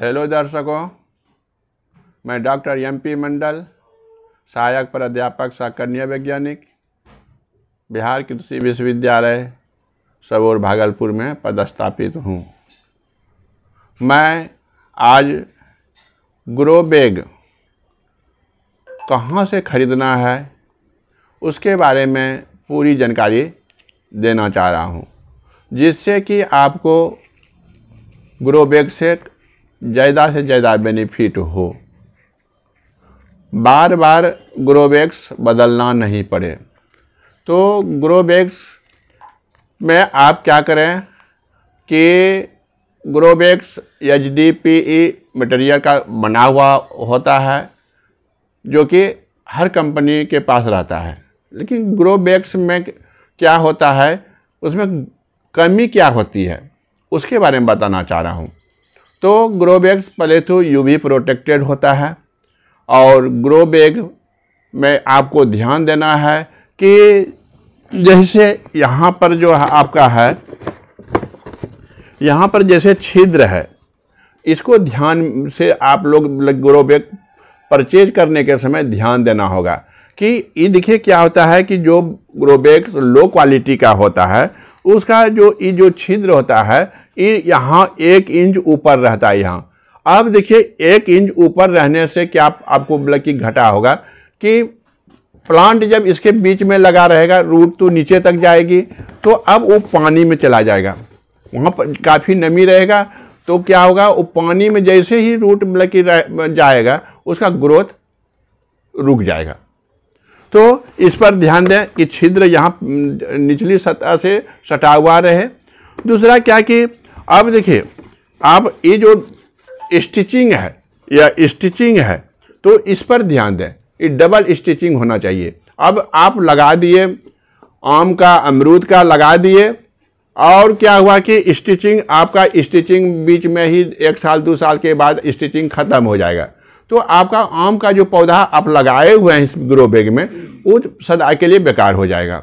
hello दर्शकों मैं doctor M P मंडल सहायक प्राध्यापक साकन्य वैज्ञानिक बिहार कृषि विश्वविद्यालय सबोर भागलपुर में पदस्थापित हूँ मैं आज ग्रो बैग कहाँ से ख़रीदना है उसके बारे में पूरी जानकारी देना चाह रहा हूँ जिससे कि आपको ग्रो बैग से ज़्यादा से ज़्यादा बेनिफिट हो बार बार ग्रो बदलना नहीं पड़े तो ग्रो में आप क्या करें कि grow H D P E material का बना हुआ होता है जो कि हर कंपनी के पास रहता है लेकिन ग्रो में क्या होता है उसमें कमी क्या होती है उसके बारे में बताना चाह रहा हूँ तो ग्रो पहले तो यूवी प्रोटेक्टेड होता है और ग्रो बैग में आपको ध्यान देना है कि जैसे यहाँ पर जो है आपका है यहाँ पर जैसे छिद्र है इसको ध्यान से आप लोग ग्रो बैग परचेज करने के समय ध्यान देना होगा कि ये देखिए क्या होता है कि जो ग्रोबैग लो क्वालिटी का होता है उसका जो ये जो छिद्र होता है यहाँ एक इंच ऊपर रहता है यहाँ अब देखिए एक इंच ऊपर रहने से क्या आप, आपको मतलब कि घटा होगा कि प्लांट जब इसके बीच में लगा रहेगा रूट तो नीचे तक जाएगी तो अब वो पानी में चला जाएगा वहाँ पर काफ़ी नमी रहेगा तो क्या होगा वो पानी में जैसे ही रूट मतलब कि जाएगा उसका ग्रोथ रुक जाएगा तो इस पर ध्यान दें कि छिद्र यहाँ निचली सतह से सटा हुआ रहे दूसरा क्या कि अब देखिए आप ये जो स्टिचिंग है या स्टिचिंग है तो इस पर ध्यान दें ये डबल स्टिचिंग होना चाहिए अब आप लगा दिए आम का अमरूद का लगा दिए और क्या हुआ कि स्टिचिंग आपका स्टिचिंग बीच में ही एक साल दो साल के बाद स्टिचिंग ख़त्म हो जाएगा तो आपका आम का जो पौधा आप लगाए हुए हैं इस ग्रो बैग में वो सदा के लिए बेकार हो जाएगा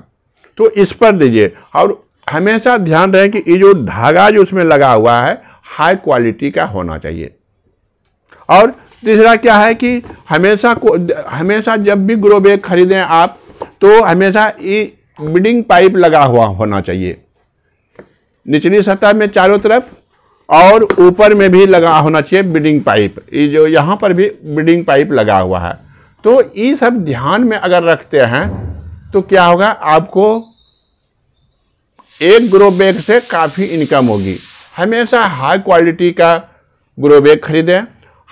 तो इस पर दीजिए और हमेशा ध्यान रहे कि ये जो धागा जो उसमें लगा हुआ है हाई क्वालिटी का होना चाहिए और तीसरा क्या है कि हमेशा को हमेशा जब भी ग्रो बैग खरीदें आप तो हमेशा ये बिडिंग पाइप लगा हुआ होना चाहिए निचली सतह में चारों तरफ और ऊपर में भी लगा होना चाहिए बिडिंग पाइप ये जो यहाँ पर भी बिडिंग पाइप लगा हुआ है तो ये सब ध्यान में अगर रखते हैं तो क्या होगा आपको एक ग्रो बैग से काफ़ी इनकम होगी हमेशा हाई क्वालिटी का ग्रो बैग खरीदें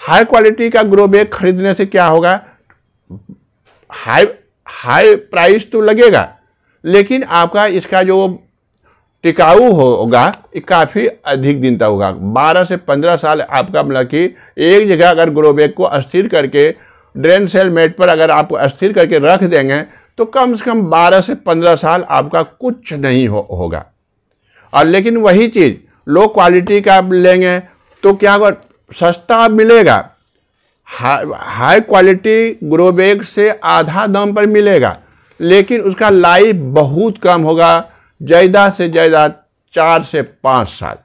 हाई क्वालिटी का ग्रो बैग खरीदने से क्या होगा हाई हाई प्राइस तो लगेगा लेकिन आपका इसका जो टिकाऊ होगा ये काफ़ी अधिक दिन तक होगा 12 से 15 साल आपका मतलब कि एक जगह अगर ग्रो बैग को स्थिर करके ड्रेन सेल मेट पर अगर आप स्थिर करके रख देंगे तो कम से कम 12 से 15 साल आपका कुछ नहीं हो, होगा और लेकिन वही चीज़ लो क्वालिटी का लेंगे तो क्या सस्ता मिलेगा हाई क्वालिटी ग्रो से आधा दाम पर मिलेगा लेकिन उसका लाइफ बहुत कम होगा ज़्यादा से ज़्यादा चार से पाँच साल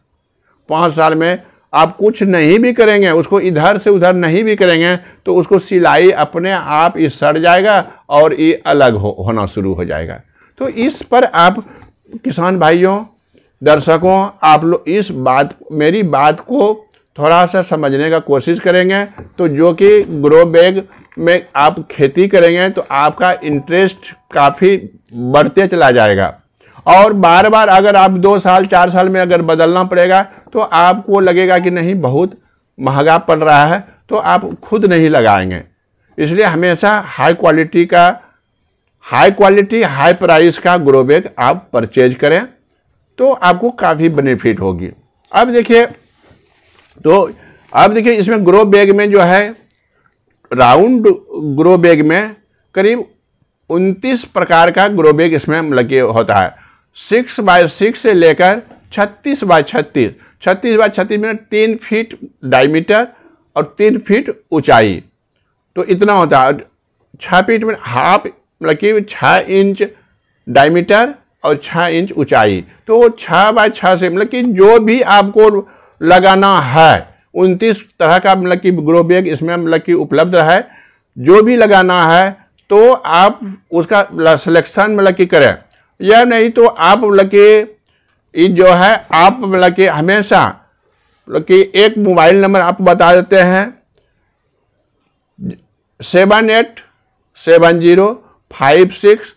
पाँच साल में आप कुछ नहीं भी करेंगे उसको इधर से उधर नहीं भी करेंगे तो उसको सिलाई अपने आप ही सड़ जाएगा और ये अलग हो होना शुरू हो जाएगा तो इस पर आप किसान भाइयों दर्शकों आप लोग इस बात मेरी बात को थोड़ा सा समझने का कोशिश करेंगे तो जो कि ग्रो बैग में आप खेती करेंगे तो आपका इंटरेस्ट काफ़ी बढ़ते चला जाएगा और बार बार अगर आप दो साल चार साल में अगर बदलना पड़ेगा तो आपको लगेगा कि नहीं बहुत महंगा पड़ रहा है तो आप खुद नहीं लगाएंगे इसलिए हमेशा हाई क्वालिटी का हाई क्वालिटी हाई प्राइस का ग्रो बैग आप परचेज करें तो आपको काफ़ी बेनिफिट होगी अब देखिए तो अब देखिए इसमें ग्रो बैग में जो है राउंड ग्रो बैग में करीब उनतीस प्रकार का ग्रो बैग इसमें लगे होता है सिक्स बाय सिक्स से लेकर छत्तीस बाय छत्तीस छत्तीस बाय छत्तीस में तीन फीट डायमीटर और तीन फीट ऊंचाई तो इतना होता है छः फीट में हाफ मतलब कि छः इंच डायमीटर और छः इंच ऊंचाई तो छः बाय छः से मतलब कि जो भी आपको लगाना है उनतीस तरह का मतलब कि ग्रो बैग इसमें मतलब कि उपलब्ध है जो भी लगाना है तो आप उसका सिलेक्शन मतलब, मतलब कि करें यह नहीं तो आप मतलब कि जो है आप मतलब कि हमेशा मतलब कि एक मोबाइल नंबर आप बता देते हैं seven eight seven zero five six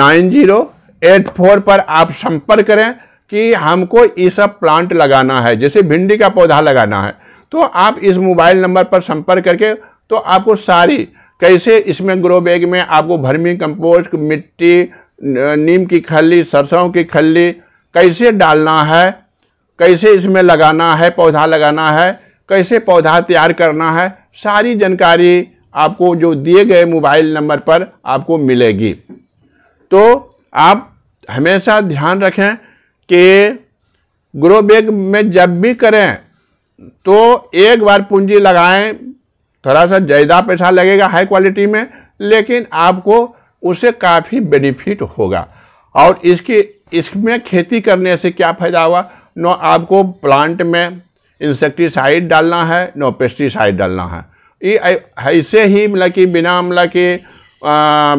nine zero eight four पर आप संपर्क करें कि हमको ये सब प्लांट लगाना है जैसे भिंडी का पौधा लगाना है तो आप इस मोबाइल नंबर पर संपर्क करके तो आपको सारी कैसे इसमें ग्रो बैग में आपको भर्मी कंपोस्ट मिट्टी नीम की खली सरसों की खली कैसे डालना है कैसे इसमें लगाना है पौधा लगाना है कैसे पौधा तैयार करना है सारी जानकारी आपको जो दिए गए मोबाइल नंबर पर आपको मिलेगी तो आप हमेशा ध्यान रखें कि ग्रो बैग में जब भी करें तो एक बार पूंजी लगाएं थोड़ा सा ज़्यादा पैसा लगेगा हाई क्वालिटी में लेकिन आपको उससे काफ़ी बेनिफिट होगा और इसकी इसमें खेती करने से क्या फ़ायदा हुआ न आपको प्लांट में इंसेक्टिसाइड डालना है न पेस्टिसाइड डालना है ये ऐसे ही मतलब कि बिना मतलब कि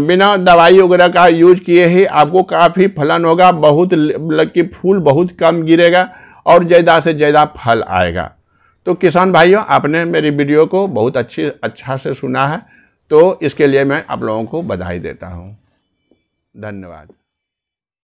बिना दवाई वगैरह का यूज किए ही आपको काफ़ी फलन होगा बहुत मतलब कि फूल बहुत कम गिरेगा और ज़्यादा से ज़्यादा फल आएगा तो किसान भाइयों आपने मेरी वीडियो को बहुत अच्छी अच्छा से सुना है तो इसके लिए मैं आप लोगों को बधाई देता हूँ धन्यवाद